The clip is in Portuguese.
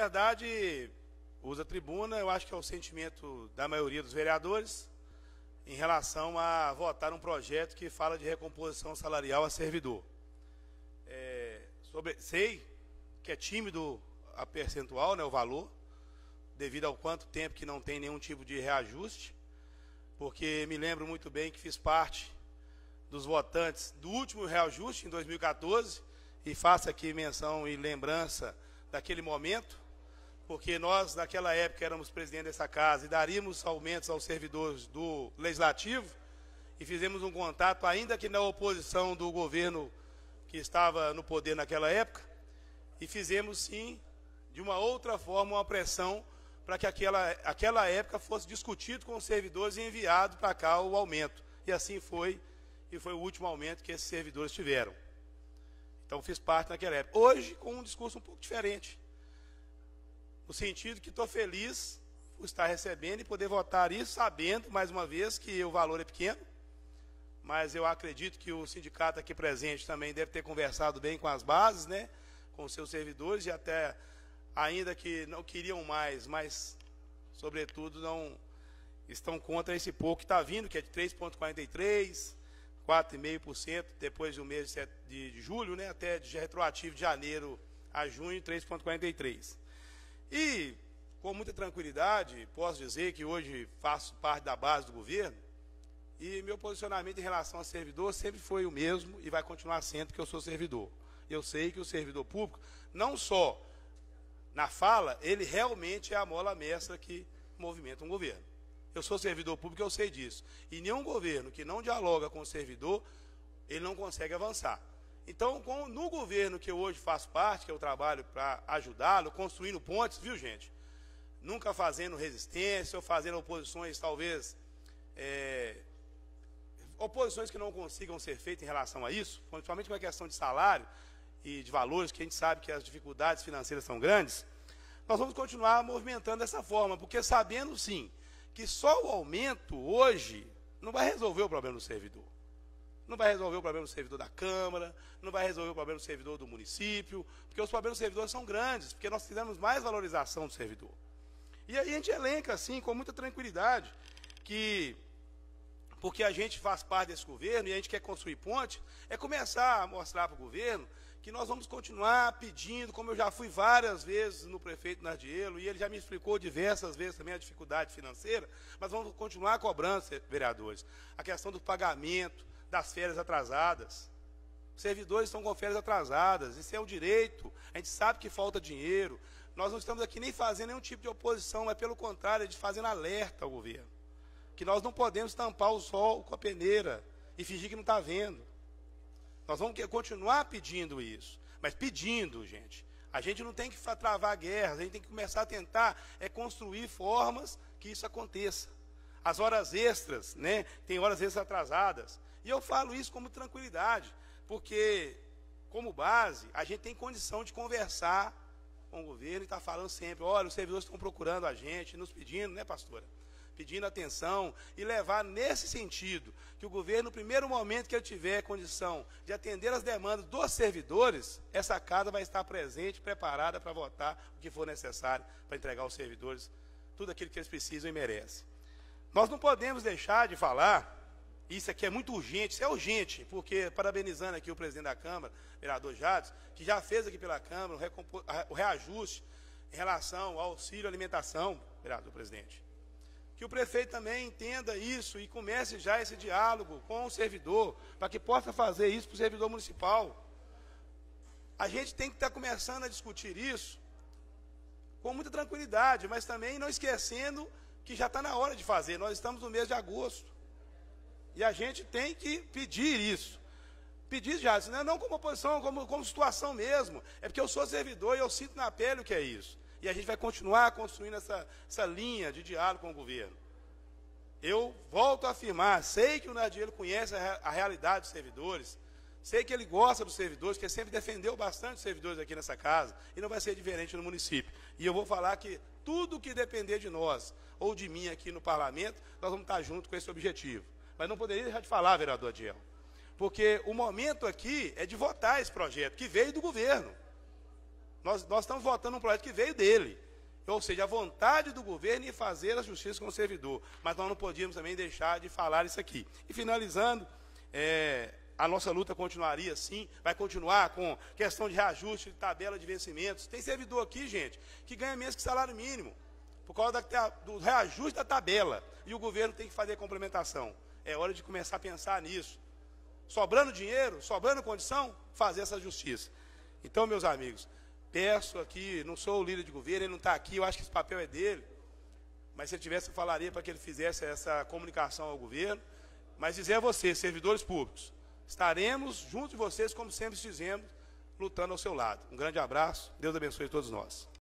verdade, usa a tribuna, eu acho que é o sentimento da maioria dos vereadores, em relação a votar um projeto que fala de recomposição salarial a servidor. É, sobre, sei que é tímido a percentual, né, o valor, devido ao quanto tempo que não tem nenhum tipo de reajuste, porque me lembro muito bem que fiz parte dos votantes do último reajuste, em 2014, e faço aqui menção e lembrança daquele momento, porque nós, naquela época, éramos presidente dessa casa e daríamos aumentos aos servidores do Legislativo, e fizemos um contato, ainda que na oposição do governo que estava no poder naquela época, e fizemos sim, de uma outra forma, uma pressão para que aquela, aquela época fosse discutido com os servidores e enviado para cá o aumento. E assim foi, e foi o último aumento que esses servidores tiveram. Então fiz parte naquela época. Hoje, com um discurso um pouco diferente. No sentido que estou feliz por estar recebendo e poder votar isso, sabendo, mais uma vez, que o valor é pequeno. Mas eu acredito que o sindicato aqui presente também deve ter conversado bem com as bases, né? Com seus servidores e até, ainda que não queriam mais, mas, sobretudo, não estão contra esse pouco que está vindo, que é de 3,43%. 4,5% depois do mês de, julho, né, até de retroativo de janeiro a junho, 3,43%. E, com muita tranquilidade, posso dizer que hoje faço parte da base do governo e meu posicionamento em relação a servidor sempre foi o mesmo e vai continuar sendo, porque eu sou servidor. Eu sei que o servidor público, não só na fala, ele realmente é a mola mestra que movimenta um governo. Eu sou servidor público, eu sei disso. E nenhum governo que não dialoga com o servidor, ele não consegue avançar. Então, com, no governo que eu hoje faço parte, que é o trabalho para ajudá-lo, construindo pontes, viu gente? Nunca fazendo resistência ou fazendo oposições, talvez. É, oposições que não consigam ser feitas em relação a isso, principalmente com a questão de salário e de valores, que a gente sabe que as dificuldades financeiras são grandes, nós vamos continuar movimentando dessa forma, porque sabendo sim que só o aumento hoje não vai resolver o problema do servidor. Não vai resolver o problema do servidor da Câmara, não vai resolver o problema do servidor do município, porque os problemas do servidor são grandes, porque nós fizemos mais valorização do servidor. E aí a gente elenca, assim, com muita tranquilidade, que porque a gente faz parte desse governo e a gente quer construir ponte, é começar a mostrar para o governo que nós vamos continuar pedindo, como eu já fui várias vezes no prefeito Nardielo, e ele já me explicou diversas vezes também a dificuldade financeira, mas vamos continuar cobrando, vereadores, a questão do pagamento, das férias atrasadas. Os servidores estão com férias atrasadas, isso é um direito. A gente sabe que falta dinheiro. Nós não estamos aqui nem fazendo nenhum tipo de oposição, mas é pelo contrário, é de fazendo alerta ao governo. Que nós não podemos tampar o sol com a peneira e fingir que não está vendo. Nós vamos continuar pedindo isso, mas pedindo, gente. A gente não tem que travar guerras, a gente tem que começar a tentar é construir formas que isso aconteça. As horas extras, né? Tem horas extras atrasadas. E eu falo isso como tranquilidade, porque, como base, a gente tem condição de conversar com o governo e está falando sempre: olha, os servidores estão procurando a gente, nos pedindo, né, pastora? Pedindo atenção e levar nesse sentido que o governo, no primeiro momento que ele tiver condição de atender as demandas dos servidores, essa casa vai estar presente, preparada para votar o que for necessário para entregar aos servidores tudo aquilo que eles precisam e merecem. Nós não podemos deixar de falar isso aqui é muito urgente, isso é urgente, porque parabenizando aqui o presidente da Câmara, vereador Jades, que já fez aqui pela Câmara o, reajuste em relação ao auxílio alimentação, vereador presidente. Que o prefeito também entenda isso e comece já esse diálogo com o servidor, para que possa fazer isso para o servidor municipal. A gente tem que estar tá começando a discutir isso com muita tranquilidade, mas também não esquecendo que já está na hora de fazer. Nós estamos no mês de agosto. E a gente tem que pedir isso. Pedir já, não, né? não como oposição, como, como situação mesmo. É porque eu sou servidor e eu sinto na pele o que é isso. E a gente vai continuar construindo essa, essa linha de diálogo com o governo. Eu volto a afirmar, sei que o Nadielo conhece a, a realidade dos servidores, sei que ele gosta dos servidores, que sempre defendeu bastante os servidores aqui nessa casa, e não vai ser diferente no município. E eu vou falar que tudo que depender de nós, ou de mim aqui no parlamento, nós vamos estar junto com esse objetivo. Mas não poderia deixar de falar, vereador Adiel. Porque o momento aqui é de votar esse projeto, que veio do governo. Nós, nós estamos votando um projeto que veio dele. Ou seja, a vontade do governo em fazer a justiça com o servidor. Mas nós não podíamos também deixar de falar isso aqui. E finalizando, é, a nossa luta continuaria sim, vai continuar com questão de reajuste de tabela de vencimentos. Tem servidor aqui, gente, que ganha menos que salário mínimo, por causa da, do reajuste da tabela. E o governo tem que fazer a complementação. É hora de começar a pensar nisso. Sobrando dinheiro, sobrando condição, fazer essa justiça. Então, meus amigos, peço aqui, não sou o líder de governo, ele não está aqui, eu acho que esse papel é dele. Mas se ele tivesse, eu falaria para que ele fizesse essa comunicação ao governo. Mas dizer a vocês, servidores públicos, estaremos junto de vocês, como sempre dizemos, lutando ao seu lado. Um grande abraço, Deus abençoe todos nós.